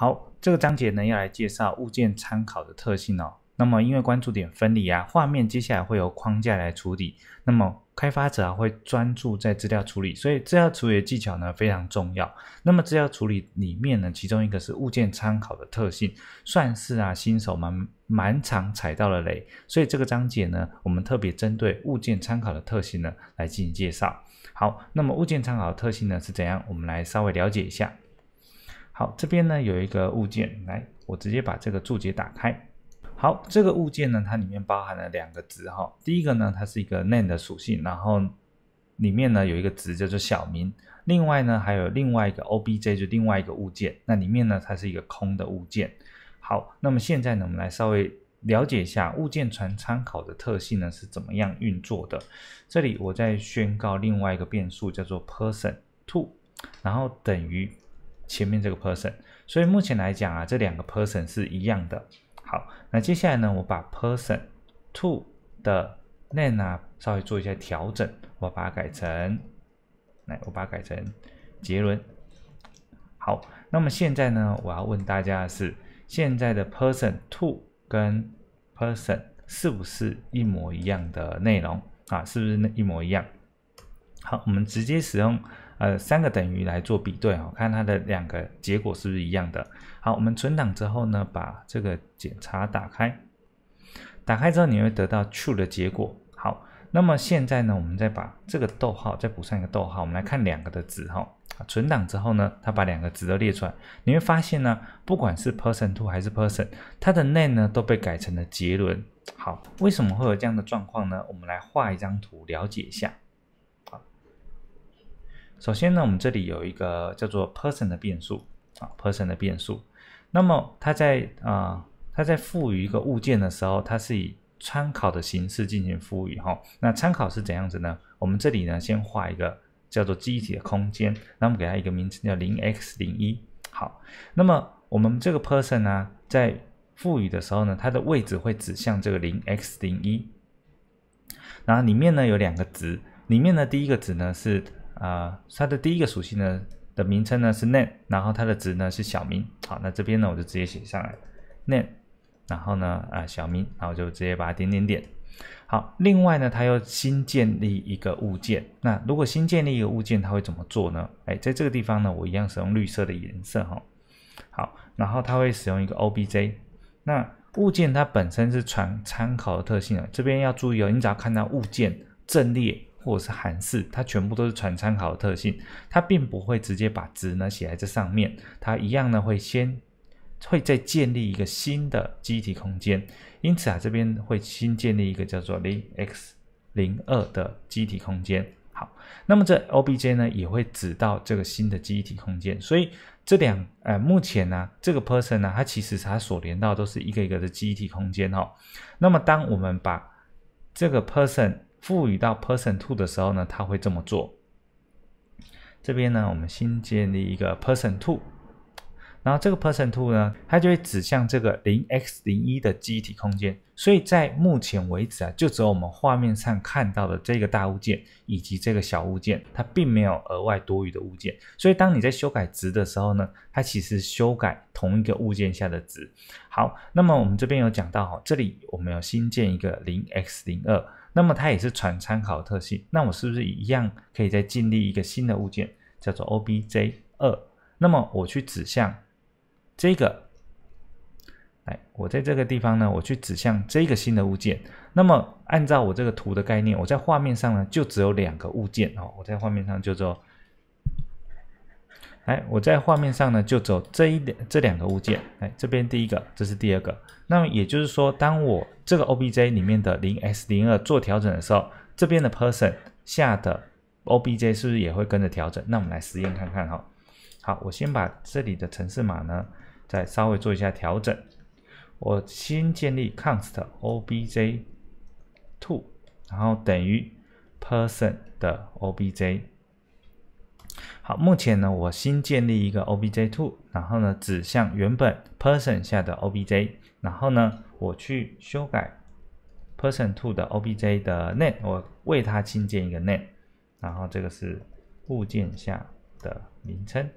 好，这个章节呢要来介绍物件参考的特性哦。那么因为关注点分离啊，画面接下来会有框架来处理，那么开发者啊会专注在资料处理，所以资料处理的技巧呢非常重要。那么资料处理里面呢，其中一个是物件参考的特性，算是啊新手蛮蛮常踩到的雷。所以这个章节呢，我们特别针对物件参考的特性呢来进行介绍。好，那么物件参考的特性呢是怎样？我们来稍微了解一下。好，这边呢有一个物件，来，我直接把这个注解打开。好，这个物件呢，它里面包含了两个值哈。第一个呢，它是一个 name 的属性，然后里面呢有一个值叫做小明。另外呢，还有另外一个 obj，就另外一个物件，那里面呢它是一个空的物件。好，那么现在呢，我们来稍微了解一下物件传参考的特性呢是怎么样运作的。这里我再宣告另外一个变数叫做 person t o 然后等于。前面这个 person，所以目前来讲啊，这两个 person 是一样的。好，那接下来呢，我把 person two 的 name 啊稍微做一下调整，我把它改成，来，我把它改成杰伦。好，那么现在呢，我要问大家的是，现在的 person two 跟 person 是不是一模一样的内容啊？是不是一模一样？好，我们直接使用。呃，三个等于来做比对哦，看它的两个结果是不是一样的。好，我们存档之后呢，把这个检查打开，打开之后你会得到 true 的结果。好，那么现在呢，我们再把这个逗号再补上一个逗号，我们来看两个的值哈。存档之后呢，它把两个值都列出来，你会发现呢，不管是 person two 还是 person，它的 name 呢都被改成了杰伦。好，为什么会有这样的状况呢？我们来画一张图了解一下。首先呢，我们这里有一个叫做 person 的变数啊，person 的变数。那么它在啊，它在赋予一个物件的时候，它是以参考的形式进行赋予哈。那参考是怎样子呢？我们这里呢，先画一个叫做机体的空间，那我们给它一个名称叫零 x 零一。好，那么我们这个 person 呢，在赋予的时候呢，它的位置会指向这个零 x 零一。然后里面呢有两个值，里面呢第一个值呢是。啊，它的第一个属性呢的名称呢是 name，然后它的值呢是小明。好，那这边呢我就直接写上来 name，然后呢啊小明，然后就直接把它点点点。好，另外呢它又新建立一个物件，那如果新建立一个物件，它会怎么做呢？哎，在这个地方呢我一样使用绿色的颜色哈。好，然后它会使用一个 obj，那物件它本身是传参考的特性啊，这边要注意哦，你只要看到物件阵列。或是函式，它全部都是传参考的特性，它并不会直接把值呢写在这上面，它一样呢会先会再建立一个新的机体空间，因此啊，这边会新建立一个叫做零 x 零二的机体空间。好，那么这 obj 呢也会指到这个新的机体空间，所以这两呃目前呢这个 person 呢，它其实它所连到都是一个一个的机体空间哈。那么当我们把这个 person 赋予到 person two 的时候呢，他会这么做。这边呢，我们新建立一个 person two。然后这个 person two 呢，它就会指向这个零 x 零一的机体空间。所以在目前为止啊，就只有我们画面上看到的这个大物件以及这个小物件，它并没有额外多余的物件。所以当你在修改值的时候呢，它其实修改同一个物件下的值。好，那么我们这边有讲到哈，这里我们要新建一个零 x 零二，那么它也是传参考特性。那我是不是一样可以再建立一个新的物件，叫做 obj 二？那么我去指向。这个，哎，我在这个地方呢，我去指向这个新的物件。那么，按照我这个图的概念，我在画面上呢就只有两个物件哦。我在画面上就走，哎，我在画面上呢就走这一两这两个物件。哎，这边第一个，这是第二个。那么也就是说，当我这个 OBJ 里面的零 S 零二做调整的时候，这边的 Person 下的 OBJ 是不是也会跟着调整？那我们来实验看看哈。好，我先把这里的城市码呢。再稍微做一下调整，我先建立 const obj two，然后等于 person 的 obj。好，目前呢，我新建立一个 obj two，然后呢指向原本 person 下的 obj，然后呢我去修改 person two 的 obj 的 name，我为它新建一个 name，然后这个是物件下的名称。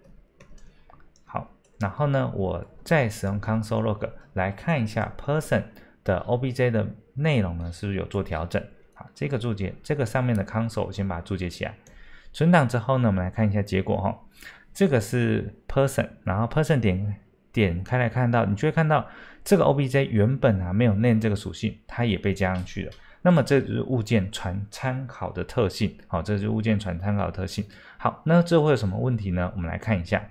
然后呢，我再使用 console log 来看一下 person 的 obj 的内容呢，是不是有做调整？好，这个注解，这个上面的 console 我先把它注解起来。存档之后呢，我们来看一下结果哈。这个是 person，然后 person 点点开来看到，你就会看到这个 obj 原本啊没有 name 这个属性，它也被加上去了。那么这就是物件传参考的特性，好，这是物件传参考的特性。好，那这会有什么问题呢？我们来看一下。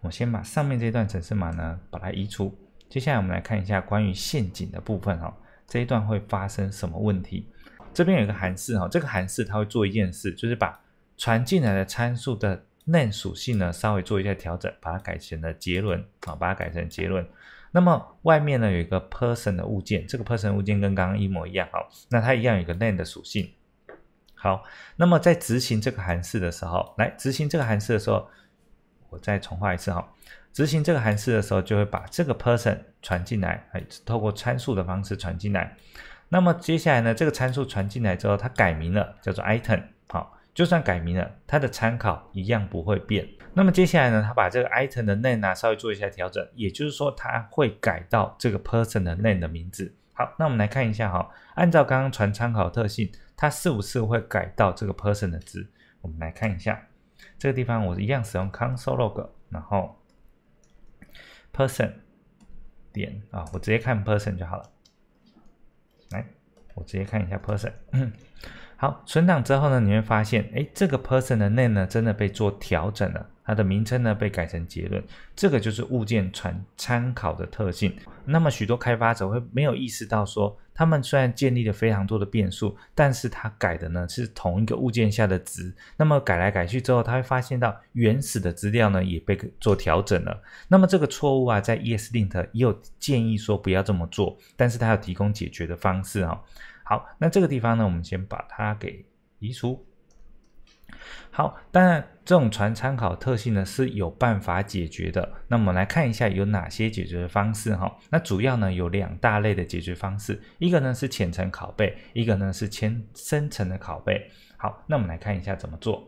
我先把上面这段程式码呢，把它移出。接下来我们来看一下关于陷阱的部分哦，这一段会发生什么问题？这边有一个函数哈，这个函数它会做一件事，就是把传进来的参数的 name 属性呢稍微做一下调整，把它改成了结论啊，把它改成结论。那么外面呢有一个 person 的物件，这个 person 物件跟刚刚一模一样哦，那它一样有个 name 的属性。好，那么在执行这个函数的时候，来执行这个函数的时候。我再重画一次哈，执行这个函数的时候，就会把这个 person 传进来，哎，透过参数的方式传进来。那么接下来呢，这个参数传进来之后，它改名了，叫做 item 好，就算改名了，它的参考一样不会变。那么接下来呢，它把这个 item 的 name 啊稍微做一下调整，也就是说，它会改到这个 person 的 name 的名字。好，那我们来看一下哈，按照刚刚传参考特性，它是不是会改到这个 person 的值？我们来看一下。这个地方我一样使用 console log，然后 person 点啊，我直接看 person 就好了。来，我直接看一下 person。好，存档之后呢，你会发现，哎，这个 person 的 name 呢，真的被做调整了，它的名称呢被改成结论。这个就是物件传参考的特性。那么许多开发者会没有意识到说。他们虽然建立了非常多的变数，但是它改的呢是同一个物件下的值。那么改来改去之后，他会发现到原始的资料呢也被做调整了。那么这个错误啊，在 ESLint 也有建议说不要这么做，但是它有提供解决的方式啊。好，那这个地方呢，我们先把它给移除。好，当然这种船参考特性呢是有办法解决的。那我们来看一下有哪些解决的方式哈。那主要呢有两大类的解决方式，一个呢是浅层拷贝，一个呢是浅深层的拷贝。好，那我们来看一下怎么做。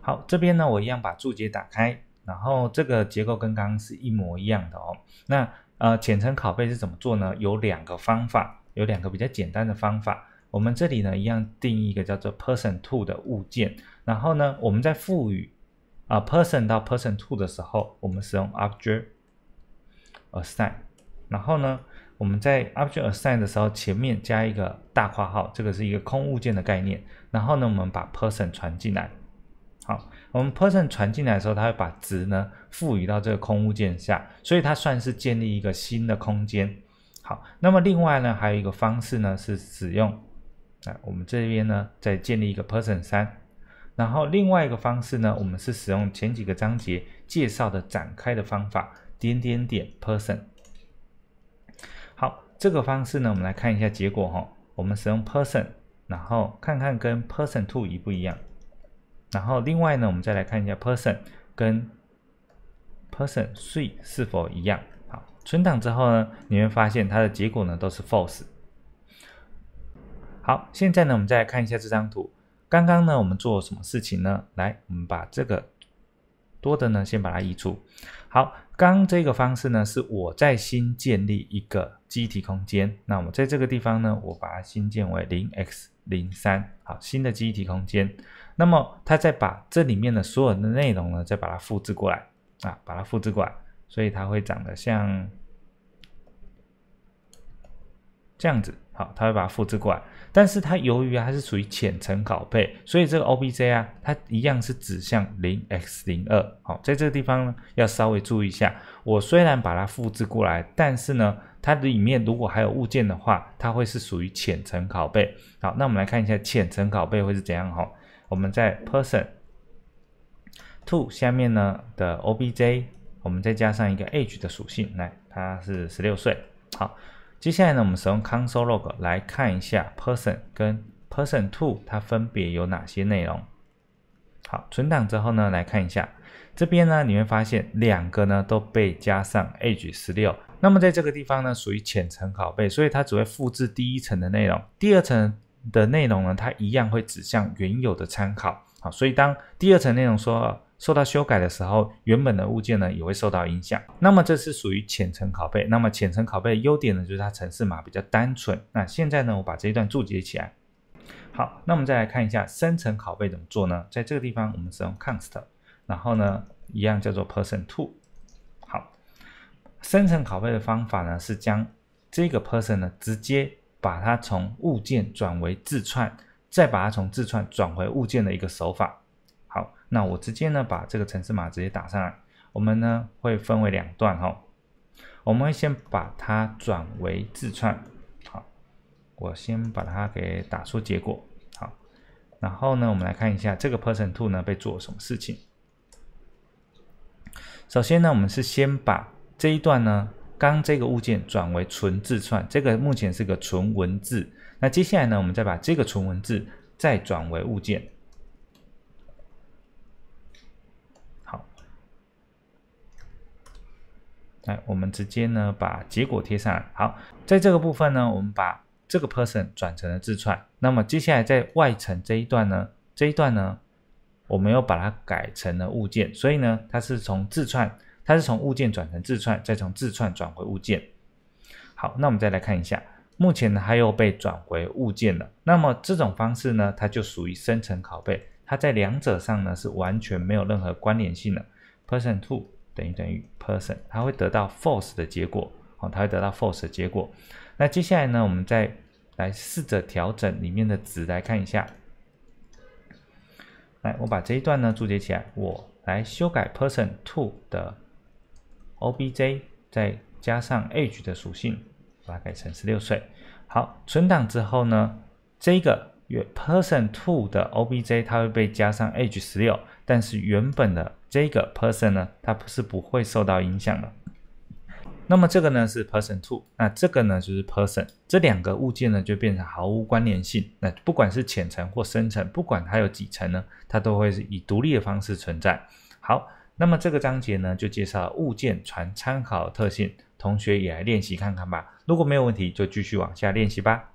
好，这边呢我一样把注解打开，然后这个结构跟刚刚是一模一样的哦。那呃浅层拷贝是怎么做呢？有两个方法，有两个比较简单的方法。我们这里呢，一样定义一个叫做 person two 的物件，然后呢，我们在赋予啊 person 到 person two 的时候，我们使用 object assign。然后呢，我们在 object assign 的时候，前面加一个大括号，这个是一个空物件的概念。然后呢，我们把 person 传进来。好，我们 person 传进来的时候，它会把值呢赋予到这个空物件下，所以它算是建立一个新的空间。好，那么另外呢，还有一个方式呢是使用。哎，我们这边呢再建立一个 person 三，然后另外一个方式呢，我们是使用前几个章节介绍的展开的方法，点点点 person。好，这个方式呢，我们来看一下结果哈。我们使用 person，然后看看跟 person two 一不一样。然后另外呢，我们再来看一下 person 跟 person three 是否一样。好，存档之后呢，你会发现它的结果呢都是 false。好，现在呢，我们再来看一下这张图。刚刚呢，我们做什么事情呢？来，我们把这个多的呢，先把它移除。好，刚这个方式呢，是我在新建立一个机体空间。那我在这个地方呢，我把它新建为零 x 零三，好，新的机体空间。那么它再把这里面的所有的内容呢，再把它复制过来啊，把它复制过来，所以它会长得像这样子。好，它会把它复制过来，但是它由于它是属于浅层拷贝，所以这个 obj 啊，它一样是指向零 x 零二。好，在这个地方呢，要稍微注意一下。我虽然把它复制过来，但是呢，它的里面如果还有物件的话，它会是属于浅层拷贝。好，那我们来看一下浅层拷贝会是怎样。好，我们在 person two 下面呢的 obj，我们再加上一个 age 的属性，来，它是十六岁。好。接下来呢，我们使用 console log 来看一下 person 跟 person two 它分别有哪些内容。好，存档之后呢，来看一下，这边呢你会发现两个呢都被加上 age 十六。那么在这个地方呢，属于浅层拷贝，所以它只会复制第一层的内容，第二层的内容呢，它一样会指向原有的参考。好，所以当第二层内容说。受到修改的时候，原本的物件呢也会受到影响。那么这是属于浅层拷贝。那么浅层拷贝的优点呢，就是它层次码比较单纯。那现在呢，我把这一段注解起来。好，那我们再来看一下深层拷贝怎么做呢？在这个地方我们使用 const，然后呢，一样叫做 person two。好，深层拷贝的方法呢，是将这个 person 呢，直接把它从物件转为字串，再把它从字串转回物件的一个手法。好，那我直接呢把这个城市码直接打上来。我们呢会分为两段哈，我们会先把它转为字串。好，我先把它给打出结果。好，然后呢我们来看一下这个 person two 呢被做了什么事情。首先呢我们是先把这一段呢刚这个物件转为纯字串，这个目前是个纯文字。那接下来呢我们再把这个纯文字再转为物件。来，我们直接呢把结果贴上来。好，在这个部分呢，我们把这个 person 转成了自串。那么接下来在外层这一段呢，这一段呢，我们又把它改成了物件。所以呢，它是从自串，它是从物件转成自串，再从自串转回物件。好，那我们再来看一下，目前呢，它又被转回物件了。那么这种方式呢，它就属于深层拷贝。它在两者上呢是完全没有任何关联性的 person two。等于等于 person，它会得到 false 的结果，哦，它会得到 false 的结果。那接下来呢，我们再来试着调整里面的值来看一下。来，我把这一段呢注解起来，我来修改 person two 的 obj 再加上 age 的属性，把它改成十六岁。好，存档之后呢，这个 person two 的 obj 它会被加上 age 十六。但是原本的这个 person 呢，它是不会受到影响的。那么这个呢是 person two，那这个呢就是 person，这两个物件呢就变成毫无关联性。那不管是浅层或深层，不管它有几层呢，它都会是以独立的方式存在。好，那么这个章节呢就介绍物件传参考特性，同学也来练习看看吧。如果没有问题，就继续往下练习吧。